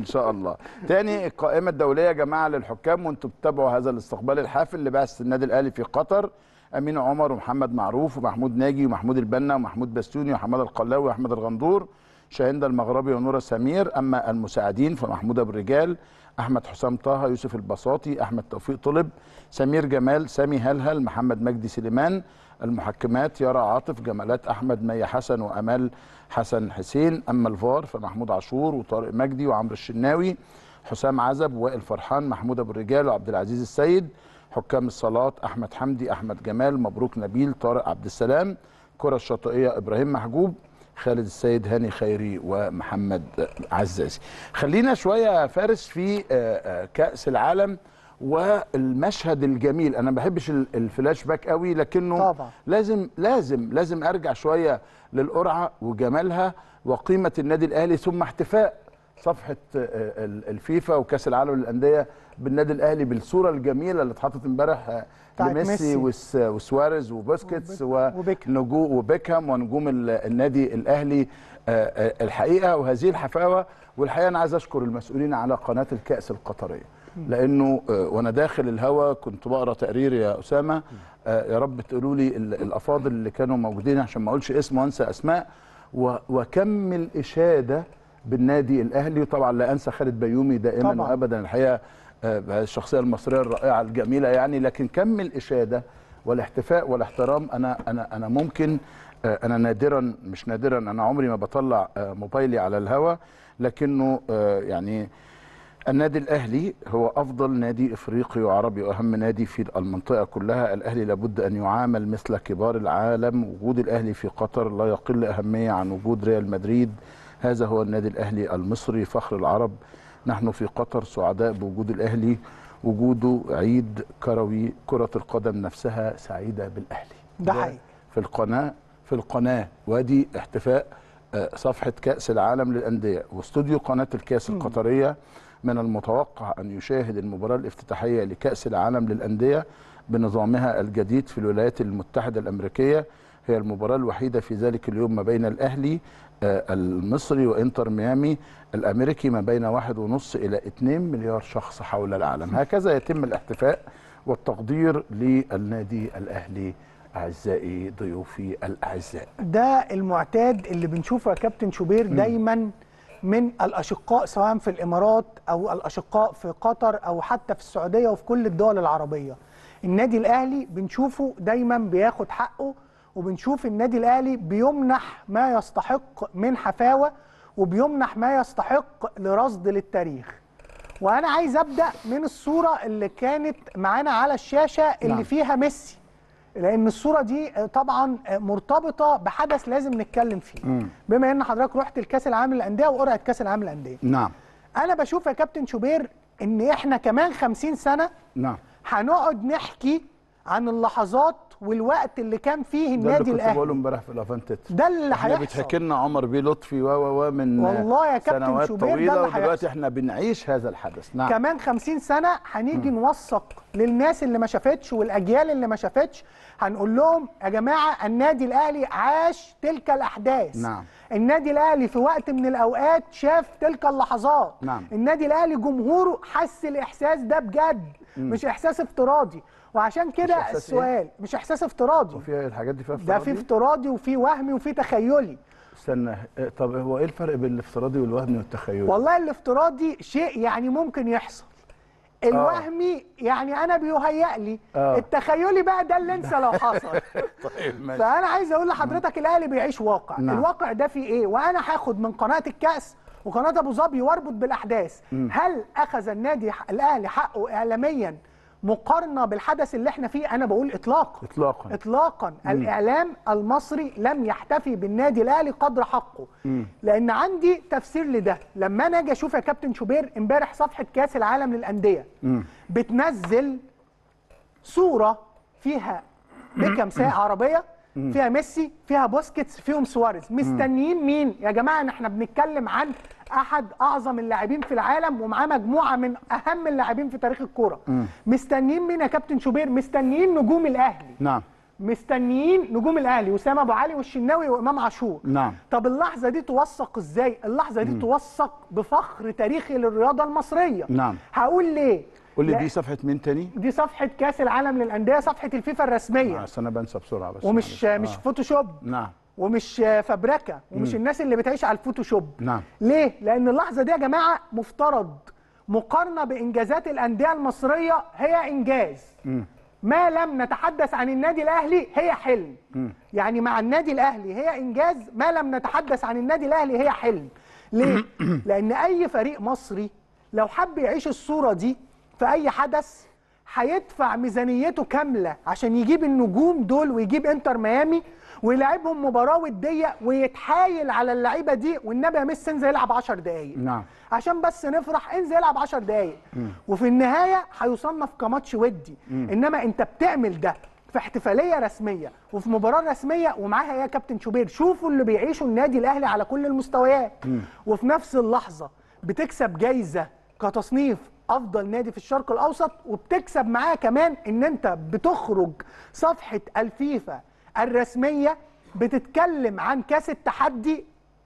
ان شاء الله تاني القائمه الدوليه يا جماعه للحكام وانتم بتتابعوا هذا الاستقبال الحافل لبعثه النادي الاهلي في قطر امين عمر ومحمد معروف ومحمود ناجي ومحمود البنا ومحمود بستوني ومحمد القلاوي واحمد الغندور شهندة المغربي ونورة سمير أما المساعدين فمحمود أبو الرجال أحمد حسام طه يوسف البساطي أحمد توفيق طلب سمير جمال سامي هلهل محمد مجدي سليمان المحكمات يرى عاطف جمالات أحمد مي حسن وأمال حسن حسين أما الفار فمحمود عاشور وطارق مجدي وعمرو الشناوي حسام عزب وائل فرحان محمود أبو الرجال وعبد العزيز السيد حكام الصلاة أحمد حمدي أحمد جمال مبروك نبيل طارق عبد السلام كرة الشاطئية إبراهيم محجوب خالد السيد هاني خيري ومحمد عزازي خلينا شوية فارس في آه، آه، كأس العالم والمشهد الجميل انا ما بحبش الفلاش باك قوي لكنه طبعا. لازم لازم لازم ارجع شويه للقرعه وجمالها وقيمه النادي الاهلي ثم احتفاء صفحه آه، الفيفا وكاس العالم للانديه بالنادي الاهلي بالصوره الجميله اللي اتحطت امبارح آه، لميسي وسواريز وبوسكيتس وبيكهام ونجوم النادي الاهلي آه، الحقيقه وهذه الحفاوه والحقيقه انا عايز اشكر المسؤولين على قناه الكاس القطريه لانه وانا داخل الهوا كنت بقرا تقرير يا اسامه يا رب تقولوا لي الافاضل اللي كانوا موجودين عشان ما اقولش اسم وانسى اسماء وكم الاشاده بالنادي الاهلي طبعا لا انسى خالد بيومي دائما طبعا. وابدا الحقيقه آه، الشخصيه المصريه الرائعه الجميله يعني لكن كم الاشاده والاحتفاء والاحترام انا انا انا ممكن آه، انا نادرا مش نادرا انا عمري ما بطلع آه، موبايلي على الهوا لكنه يعني النادي الاهلي هو افضل نادي افريقي وعربي واهم نادي في المنطقه كلها الاهلي لابد ان يعامل مثل كبار العالم وجود الاهلي في قطر لا يقل اهميه عن وجود ريال مدريد هذا هو النادي الأهلي المصري فخر العرب نحن في قطر سعداء بوجود الأهلي وجوده عيد كروي كرة القدم نفسها سعيدة بالأهلي ده حقيقي في القناة في القناة وادي احتفاء آه، صفحة كأس العالم للأندية واستوديو قناة الكأس القطرية من المتوقع أن يشاهد المباراة الافتتاحية لكأس العالم للأندية بنظامها الجديد في الولايات المتحدة الأمريكية هي المباراة الوحيدة في ذلك اليوم ما بين الأهلي آه، المصري وانتر ميامي الامريكي ما بين واحد ونص الى 2 مليار شخص حول العالم هكذا يتم الاحتفاء والتقدير للنادي الاهلي اعزائي ضيوفي الاعزاء ده المعتاد اللي بنشوفه يا كابتن شوبير دايما من الاشقاء سواء في الامارات او الاشقاء في قطر او حتى في السعوديه وفي كل الدول العربيه النادي الاهلي بنشوفه دايما بياخد حقه وبنشوف النادي الاهلي بيمنح ما يستحق من حفاوه وبيمنح ما يستحق لرصد للتاريخ وانا عايز ابدا من الصوره اللي كانت معانا على الشاشه اللي نعم. فيها ميسي لان الصوره دي طبعا مرتبطه بحدث لازم نتكلم فيه مم. بما ان حضرتك رحت لكاس العالم للانديه وقرعه كاس العالم للانديه نعم انا بشوف يا كابتن شوبير ان احنا كمان 50 سنه نعم هنقعد نحكي عن اللحظات والوقت اللي كان فيه النادي الاهلي ده اللي كنت بقوله امبارح في الافانتيت ده اللي هيحصل احنا بيتحكي لنا عمر بيه لطفي و و من والله يا كابتن شوبير طويله ودلوقتي احنا بنعيش هذا الحدث نعم كمان 50 سنه هنيجي نوثق للناس اللي ما شافتش والاجيال اللي ما شافتش هنقول لهم يا جماعه النادي الاهلي عاش تلك الاحداث نعم النادي الاهلي في وقت من الاوقات شاف تلك اللحظات نعم. النادي الاهلي جمهوره حس الاحساس ده بجد مم. مش احساس افتراضي وعشان كده إيه؟ السؤال إيه؟ مش احساس افتراضي وفي إيه الحاجات دي فيها افتراضي ده في افتراضي وفي وهمي وفي تخيلي استنى إيه، طب هو ايه الفرق بين الافتراضي والوهمي والتخيلي والله الافتراضي شيء يعني ممكن يحصل آه. الوهمي آه. يعني انا بيهيأ لي آه. التخيلي بقى ده اللي انسى لو حصل طيب ماشي. فانا عايز اقول لحضرتك الاهلي بيعيش واقع نعم. الواقع ده فيه ايه وانا هاخد من قناه الكاس وقناه ابو ظبي واربط بالاحداث م. هل اخذ النادي الاهلي حقه اعلاميا مقارنه بالحدث اللي احنا فيه انا بقول اطلاقا اطلاقا اطلاقا مم. الاعلام المصري لم يحتفي بالنادي الاهلي قدر حقه مم. لان عندي تفسير لده لما انا اجي اشوف يا كابتن شوبير امبارح صفحه كاس العالم للانديه مم. بتنزل صوره فيها بكم ساعه عربيه فيها ميسي فيها بوسكيتس فيهم سواريز مستنيين مين يا جماعه احنا بنتكلم عن احد اعظم اللاعبين في العالم ومعاه مجموعه من اهم اللاعبين في تاريخ الكوره مستنيين مين يا كابتن شوبير مستنيين نجوم الاهلي نعم مستنيين نجوم الاهلي وسام ابو علي والشناوي وامام عاشور نعم طب اللحظه دي توثق ازاي اللحظه دي توثق بفخر تاريخي للرياضه المصريه نعم هقول ليه قول لي دي صفحه مين تاني دي صفحه كاس العالم للانديه صفحه الفيفا الرسميه انا آه، بنسى بسرعه بس ومش مش آه. فوتوشوب نعم ومش فبركه ومش الناس اللي بتعيش على الفوتوشوب نعم. ليه لان اللحظه دي يا جماعه مفترض مقارنه بانجازات الانديه المصريه هي انجاز م. ما لم نتحدث عن النادي الاهلي هي حلم م. يعني مع النادي الاهلي هي انجاز ما لم نتحدث عن النادي الاهلي هي حلم ليه لان اي فريق مصري لو حب يعيش الصوره دي في اي حدث هيدفع ميزانيته كامله عشان يجيب النجوم دول ويجيب انتر ميامي ويلعبهم مباراه وديه ويتحايل على اللعيبه دي والنبي يا ميسي انزل يلعب 10 دقائق نعم عشان بس نفرح انزل يلعب 10 دقائق وفي النهايه هيصنف كماتش ودي م. انما انت بتعمل ده في احتفاليه رسميه وفي مباراه رسميه ومعاها يا كابتن شوبير شوفوا اللي بيعيشه النادي الاهلي على كل المستويات م. وفي نفس اللحظه بتكسب جايزه كتصنيف افضل نادي في الشرق الاوسط وبتكسب معاه كمان ان انت بتخرج صفحه الفيفا الرسميه بتتكلم عن كاس التحدي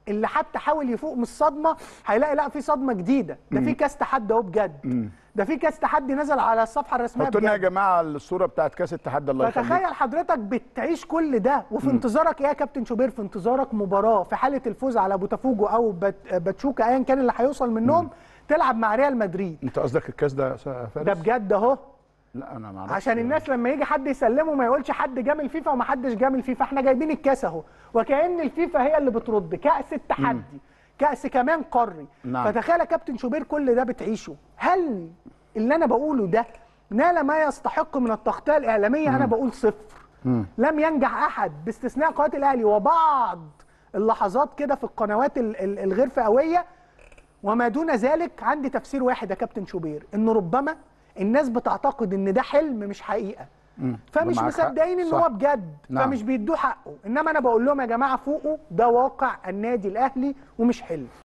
اللي حتى حاول يفوق من الصدمه هيلاقي لا في صدمه جديده ده في كاس تحدي اهو بجد ده في كاس تحدي نزل على الصفحه الرسميه حطوا لنا يا جماعه الصوره بتاعت كاس التحدي الله يخليك فتخيل حضرتك بتعيش كل ده وفي انتظارك ايه يا كابتن شوبير في انتظارك مباراه في حاله الفوز على بوتافوجو او باتشوكا ايا كان اللي هيوصل منهم مم. تلعب مع ريال مدريد انت قصدك الكاس ده فارس ده بجد اهو لا انا ما عشان يعني. الناس لما يجي حد يسلمه ما يقولش حد جام الفيفا وما حدش جام الفيفا احنا جايبين الكاس اهو وكأن الفيفا هي اللي بترد كأس التحدي كأس كمان قاري نعم. فتخيل يا كابتن شوبير كل ده بتعيشه هل اللي انا بقوله ده نال ما يستحق من التغطيه الاعلاميه مم. انا بقول صفر مم. لم ينجح احد باستثناء قناه الاهلي وبعض اللحظات كده في القنوات الغير فئويه وما دون ذلك عندي تفسير واحد يا كابتن شوبير ان ربما الناس بتعتقد ان ده حلم مش حقيقه فمش مصدقين ان هو بجد نعم. فمش بيدوه حقه انما انا بقول لهم يا جماعه فوقه ده واقع النادي الاهلي ومش حلم